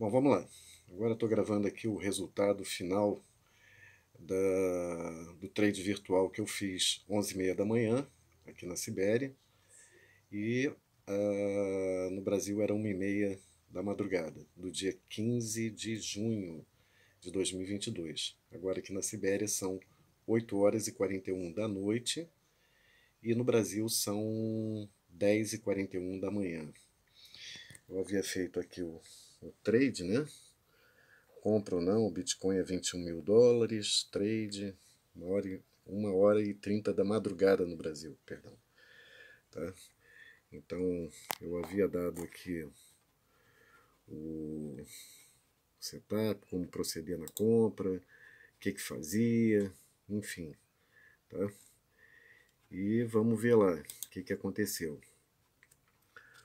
Bom, vamos lá. Agora estou gravando aqui o resultado final da, do trade virtual que eu fiz 11h30 da manhã, aqui na Sibéria, e uh, no Brasil era 1h30 da madrugada, do dia 15 de junho de 2022. Agora aqui na Sibéria são 8 horas e 41 da noite e no Brasil são 10 h 41 da manhã. Eu havia feito aqui o o trade, né? Compra ou não, o Bitcoin é 21 mil dólares, trade, uma hora, e, uma hora e 30 da madrugada no Brasil, perdão. Tá? Então, eu havia dado aqui o setup, como proceder na compra, o que, que fazia, enfim. Tá? E vamos ver lá o que, que aconteceu.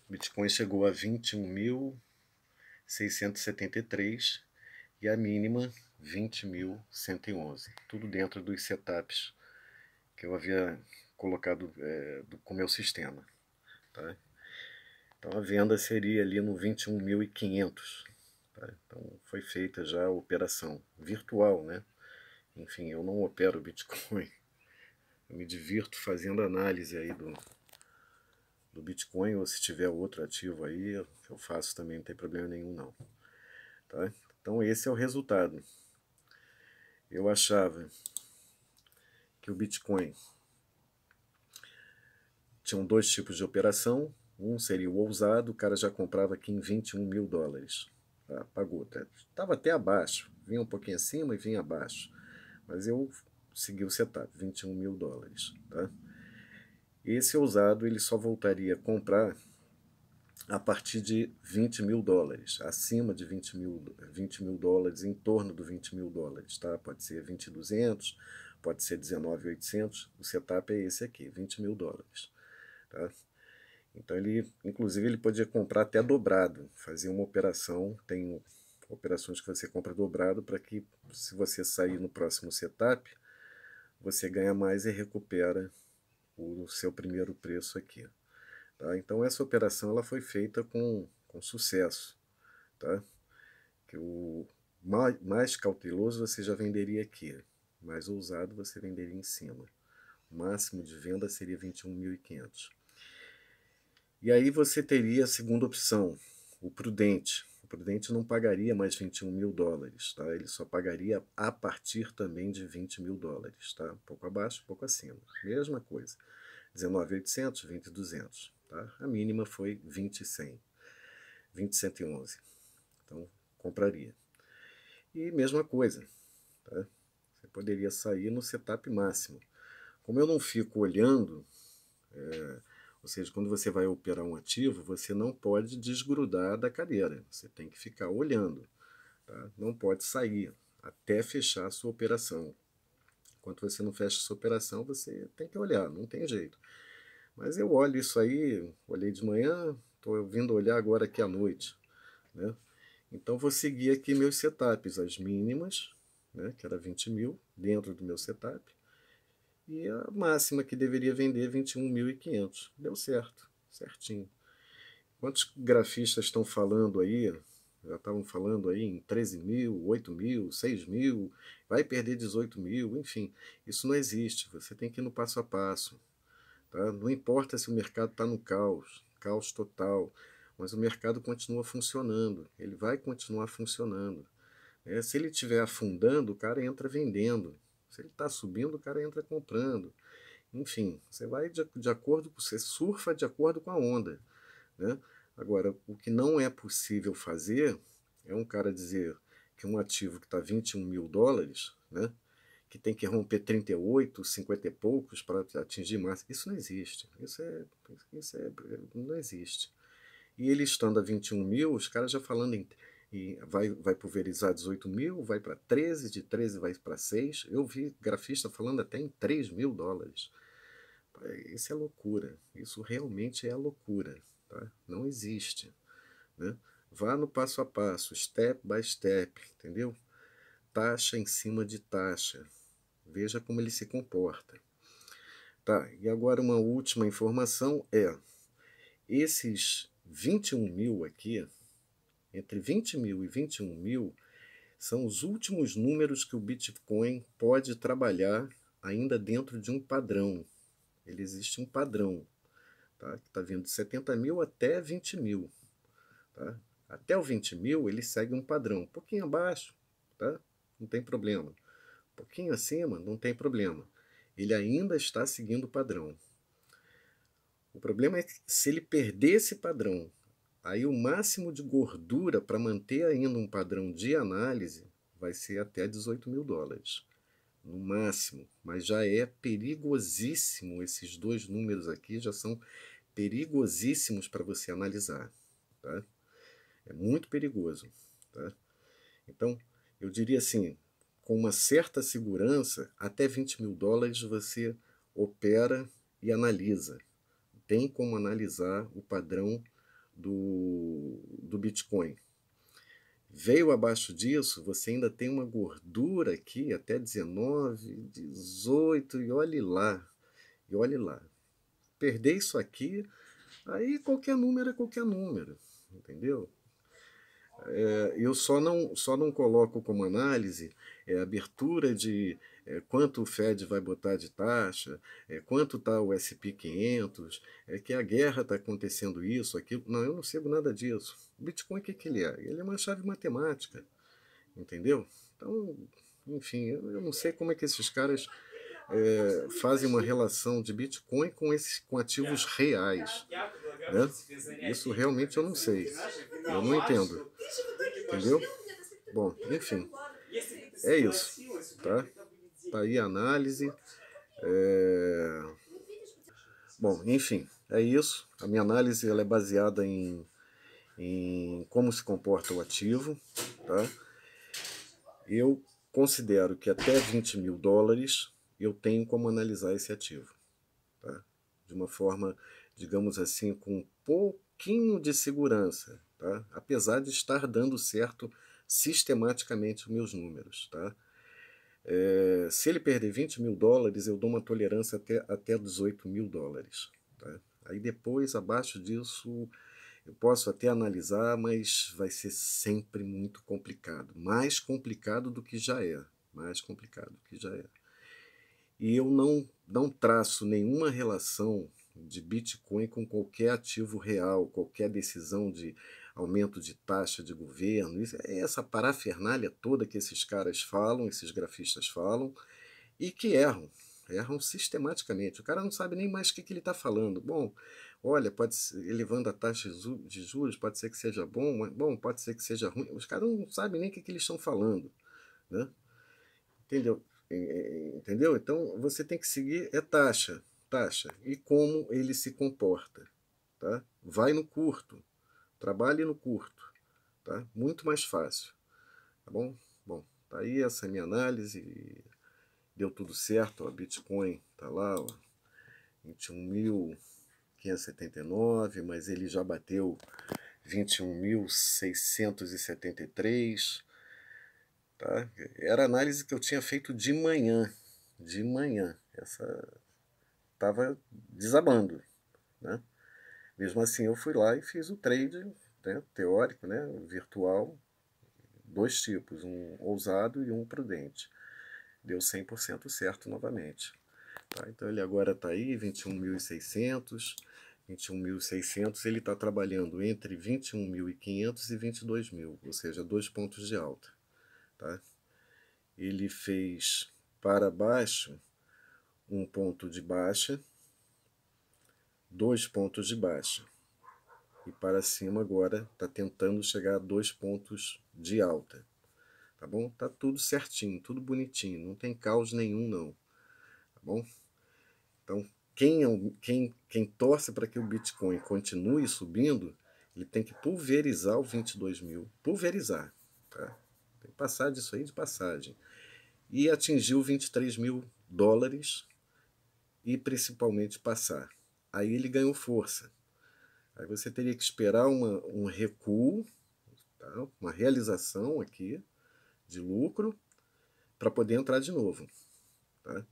Bitcoin chegou a 21 mil 673 e a mínima 20.111. Tudo dentro dos setups que eu havia colocado é, do, com o meu sistema. Tá? Então a venda seria ali no 21.500. Tá? Então foi feita já a operação virtual, né? Enfim, eu não opero Bitcoin. Eu me divirto fazendo análise aí do, do Bitcoin ou se tiver outro ativo aí, eu faço também, não tem problema nenhum não. Tá? Então esse é o resultado. Eu achava que o Bitcoin tinha dois tipos de operação. Um seria o ousado, o cara já comprava aqui em 21 mil dólares. Ah, tá? Pagou. Estava até abaixo. Vinha um pouquinho acima e vinha abaixo. Mas eu segui o setup, 21 mil dólares. Tá? Esse ousado ele só voltaria a comprar a partir de 20 mil dólares, acima de 20 mil, 20 mil dólares, em torno do 20 mil dólares, tá? Pode ser 20,200, pode ser 19,800, o setup é esse aqui, 20 mil dólares, tá? Então ele, inclusive, ele podia comprar até dobrado, fazer uma operação, tem operações que você compra dobrado para que se você sair no próximo setup, você ganha mais e recupera o seu primeiro preço aqui. Tá? Então essa operação ela foi feita com, com sucesso. Tá? Que o mais, mais cauteloso você já venderia aqui, mais ousado você venderia em cima. O máximo de venda seria 21.500. E aí você teria a segunda opção, o prudente, Prudente não pagaria mais 21 mil dólares, tá? ele só pagaria a partir também de 20 mil dólares, tá? um pouco abaixo, um pouco acima, mesma coisa, 19,800, 20,200, tá? a mínima foi 20,100, 20,111, então compraria. E mesma coisa, tá? você poderia sair no setup máximo. Como eu não fico olhando, é, ou seja, quando você vai operar um ativo, você não pode desgrudar da cadeira, você tem que ficar olhando, tá? não pode sair até fechar a sua operação. Enquanto você não fecha a sua operação, você tem que olhar, não tem jeito. Mas eu olho isso aí, olhei de manhã, estou vindo olhar agora aqui à noite. Né? Então vou seguir aqui meus setups, as mínimas, né, que era 20 mil, dentro do meu setup. E a máxima que deveria vender 21.500. É Deu certo, certinho. Quantos grafistas estão falando aí? Já estavam falando aí em 13 mil, 8 mil, 6 mil, vai perder 18 mil, enfim. Isso não existe, você tem que ir no passo a passo. Tá? Não importa se o mercado está no caos, caos total, mas o mercado continua funcionando, ele vai continuar funcionando. É, se ele estiver afundando, o cara entra vendendo. Se ele está subindo, o cara entra comprando. Enfim, você vai de, de acordo, você surfa de acordo com a onda. Né? Agora, o que não é possível fazer é um cara dizer que um ativo que está 21 mil dólares, né, que tem que romper 38, 50 e poucos para atingir massa. Isso não existe. Isso, é, isso é, não existe. E ele estando a 21 mil, os caras já falando em e vai, vai pulverizar 18 mil, vai para 13, de 13 vai para 6. Eu vi grafista falando até em 3 mil dólares. Isso é loucura. Isso realmente é loucura. Tá? Não existe. Né? Vá no passo a passo, step by step, entendeu? Taxa em cima de taxa. Veja como ele se comporta. Tá, e agora uma última informação é: esses 21 mil aqui, entre 20 mil e 21 mil, são os últimos números que o Bitcoin pode trabalhar ainda dentro de um padrão. Ele existe um padrão, tá? que está vindo de 70 mil até 20 mil. Tá? Até o 20 mil ele segue um padrão, um pouquinho abaixo, tá? não tem problema. Um pouquinho acima, não tem problema. Ele ainda está seguindo o padrão. O problema é se ele perder esse padrão Aí o máximo de gordura para manter ainda um padrão de análise vai ser até 18 mil dólares, no máximo. Mas já é perigosíssimo, esses dois números aqui já são perigosíssimos para você analisar. Tá? É muito perigoso. Tá? Então, eu diria assim, com uma certa segurança, até 20 mil dólares você opera e analisa. Tem como analisar o padrão do, do Bitcoin. Veio abaixo disso, você ainda tem uma gordura aqui até 19, 18, e olhe lá, e olhe lá. Perder isso aqui, aí qualquer número é qualquer número, entendeu? É, eu só não, só não coloco como análise é, abertura de é, quanto o Fed vai botar de taxa, é, quanto está o SP 500, é que a guerra está acontecendo isso, aquilo. Não, eu não sei nada disso. O Bitcoin, o que, que ele é? Ele é uma chave matemática, entendeu? Então, enfim, eu, eu não sei como é que esses caras é, fazem uma relação de Bitcoin com, esses, com ativos reais. Né? Isso realmente eu não sei. Eu não entendo. Entendeu? É tá Bom, enfim. Tá é isso. Tá? Tá, tá aí a análise. É... Bom, enfim, é isso. A minha análise ela é baseada em, em como se comporta o ativo. Tá? Eu considero que até 20 mil dólares eu tenho como analisar esse ativo. Tá? De uma forma, digamos assim, com um pouquinho de segurança tá? apesar de estar dando certo sistematicamente os meus números. Tá? É, se ele perder 20 mil dólares, eu dou uma tolerância até, até 18 mil dólares. Tá? Aí depois, abaixo disso, eu posso até analisar, mas vai ser sempre muito complicado. Mais complicado do que já é. Mais complicado do que já é. E eu não, não traço nenhuma relação de Bitcoin com qualquer ativo real, qualquer decisão de aumento de taxa de governo, é essa parafernália toda que esses caras falam, esses grafistas falam, e que erram, erram sistematicamente. O cara não sabe nem mais o que, que ele está falando. Bom, olha, pode ser, elevando a taxa de juros, pode ser que seja bom, mas, bom, pode ser que seja ruim. Os caras não sabem nem o que, que eles estão falando, né? Entendeu? Entendeu? Então você tem que seguir é taxa taxa e como ele se comporta. Tá? Vai no curto, trabalhe no curto, tá? muito mais fácil. Tá bom? Bom, tá aí essa minha análise. Deu tudo certo, o Bitcoin tá lá, ó, 21.579, mas ele já bateu 21.673. Tá? Era a análise que eu tinha feito de manhã, de manhã. Essa estava desabando. Né? Mesmo assim, eu fui lá e fiz o trade né, teórico, né, virtual, dois tipos, um ousado e um prudente. Deu 100% certo novamente. Tá? Então ele agora está aí, 21.600. 21.600, ele está trabalhando entre 21.500 e 22.000, ou seja, dois pontos de alta. Tá? Ele fez para baixo um ponto de baixa, dois pontos de baixa. E para cima agora está tentando chegar a dois pontos de alta. Tá bom? Tá tudo certinho, tudo bonitinho, não tem caos nenhum não. Tá bom? Então, quem, é quem, quem torce para que o Bitcoin continue subindo, ele tem que pulverizar o 22 mil. Pulverizar, tá? Tem que passar disso aí de passagem. E atingiu 23 mil dólares e principalmente passar. Aí ele ganhou força. Aí você teria que esperar uma, um recuo, tá? uma realização aqui de lucro, para poder entrar de novo. Tá?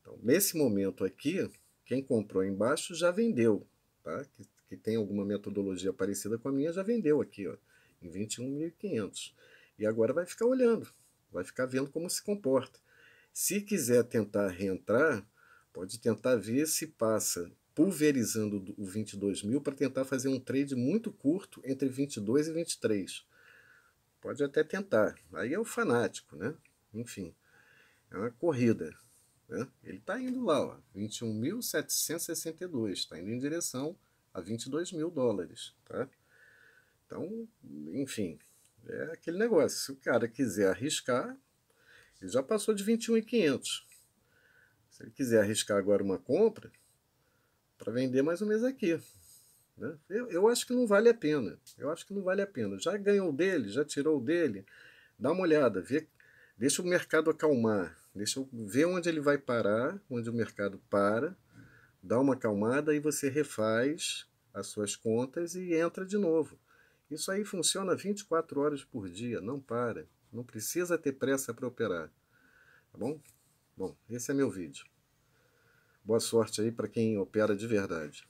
Então, nesse momento aqui, quem comprou embaixo já vendeu, tá? que, que tem alguma metodologia parecida com a minha, já vendeu aqui, ó, em 21.500. E agora vai ficar olhando, vai ficar vendo como se comporta. Se quiser tentar reentrar, Pode tentar ver se passa pulverizando o 22 mil para tentar fazer um trade muito curto entre 22 e 23. Pode até tentar. Aí é o fanático, né? Enfim, é uma corrida. Né? Ele está indo lá, 21.762. Está indo em direção a 22 mil dólares. Tá? Então, enfim, é aquele negócio. Se o cara quiser arriscar, ele já passou de 21.500. Se ele quiser arriscar agora uma compra, para vender mais um mês aqui. Né? Eu, eu acho que não vale a pena. Eu acho que não vale a pena. Já ganhou dele, já tirou dele. Dá uma olhada, vê, deixa o mercado acalmar. Deixa eu ver onde ele vai parar, onde o mercado para, dá uma acalmada e você refaz as suas contas e entra de novo. Isso aí funciona 24 horas por dia, não para. Não precisa ter pressa para operar. Tá bom? Bom, esse é meu vídeo. Boa sorte aí para quem opera de verdade.